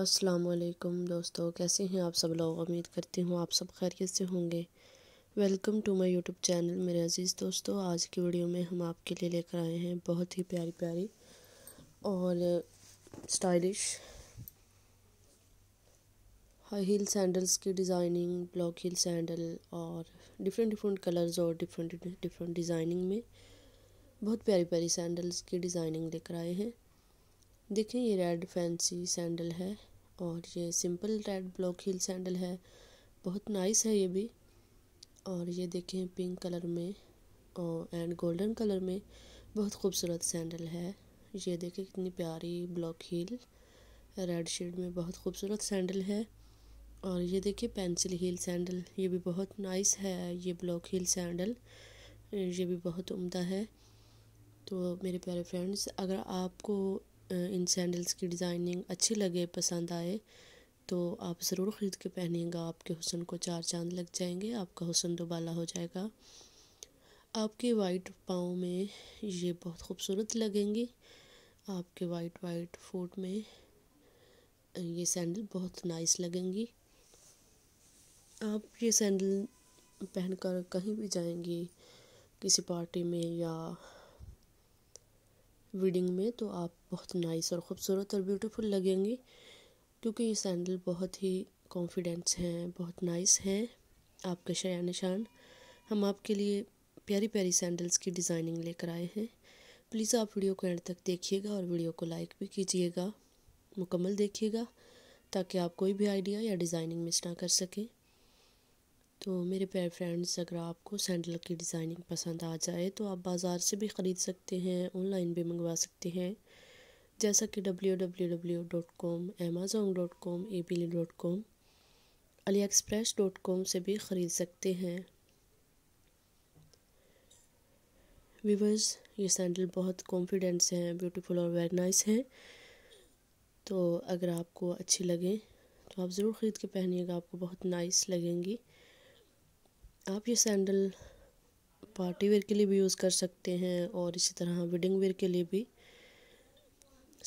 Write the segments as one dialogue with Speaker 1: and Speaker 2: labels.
Speaker 1: असलकम दोस्तों कैसे हैं आप सब लोग उम्मीद करती हूँ आप सब खैरियत से होंगे welcome to my YouTube channel मेरे अज़ीज़ दोस्तों आज की वीडियो में हम आपके लिए लेकर आए हैं बहुत ही प्यारी प्यारी और स्टाइलिश हाई हील सैंडल्स की डिज़ाइनिंग ब्लॉक हील सैंडल और डिफरेंट डिफरेंट कलर्स और डिफरेंट डिफरेंट डिज़ाइनिंग में बहुत प्यारी प्यारी सैंडल्स की डिज़ाइनिंग लेकर आए हैं देखिए ये रेड फैंसी सैंडल है और ये simple red block heel sandal है बहुत नाइस है ये भी और ये देखें पिंक कलर में और एंड गोल्डन कलर में बहुत खूबसूरत सैंडल है ये देखें कितनी प्यारी ब्लॉक हील रेड शेड में बहुत खूबसूरत सैंडल है और ये देखिए पेंसिल हील सैंडल ये भी बहुत नाइस है ये ब्लॉक हील सैंडल ये भी बहुत उम्दा है तो मेरे प्यारे फ्रेंड्स अगर आपको इन सैंडल्स की डिज़ाइनिंग अच्छी लगे पसंद आए तो आप ज़रूर ख़रीद के पहनेगा आपके हुसन को चार चांद लग जाएंगे आपका हुसन दोबाला हो जाएगा आपके वाइट पाँव में ये बहुत खूबसूरत लगेंगी आपके वाइट वाइट फूट में ये सैंडल बहुत नाइस लगेंगी आप ये सैंडल पहनकर कहीं भी जाएंगी किसी पार्टी में या वीडिंग में तो आप बहुत नाइस और ख़ूबसूरत और ब्यूटीफुल लगेंगी क्योंकि ये सैंडल बहुत ही कॉन्फिडेंस हैं बहुत नाइस हैं आपके शया निशान हम आपके लिए प्यारी प्यारी सैंडल्स की डिज़ाइनिंग लेकर आए हैं प्लीज़ आप वीडियो को एंड तक देखिएगा और वीडियो को लाइक भी कीजिएगा मुकम्मल देखिएगा ताकि आप कोई भी आइडिया या डिज़ाइनिंग मिस ना कर सकें तो मेरे प्यारे फ्रेंड्स अगर आपको सैंडल की डिज़ाइनिंग पसंद आ जाए तो आप बाज़ार से भी ख़रीद सकते हैं ऑनलाइन भी मंगवा सकते हैं जैसा कि W W W dot com Amazon dot com A P dot com AliExpress dot com से भी ख़रीद सकते हैं व्यूवर्स ये सैंडल बहुत कॉन्फिडेंस हैं ब्यूटीफुल और वेरी नाइस हैं तो अगर आपको अच्छी लगे तो आप ज़रूर ख़रीद के पहनिएगा आपको बहुत नाइस लगेंगी आप ये सैंडल पार्टी वेयर के लिए भी यूज़ कर सकते हैं और इसी तरह वेडिंग वेयर के लिए भी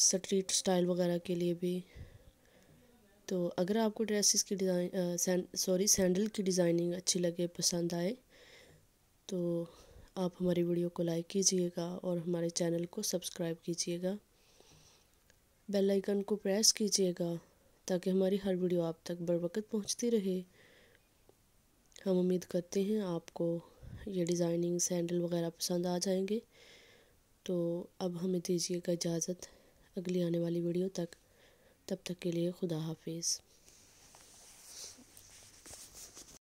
Speaker 1: स्ट्रीट स्टाइल वगैरह के लिए भी तो अगर आपको ड्रेसेस की डिज़ाइन सॉरी सैंडल की डिज़ाइनिंग अच्छी लगे पसंद आए तो आप हमारी वीडियो को लाइक कीजिएगा और हमारे चैनल को सब्सक्राइब कीजिएगा बेल आइकन को प्रेस कीजिएगा ताकि हमारी हर वीडियो आप तक बर वक्त पहुँचती रहे हम उम्मीद करते हैं आपको ये डिज़ाइनिंग सैंडल वगैरह पसंद आ जाएंगे तो अब हमें दीजिएगा इजाज़त अगली आने वाली वीडियो तक तब तक के लिए खुदा हाफिज़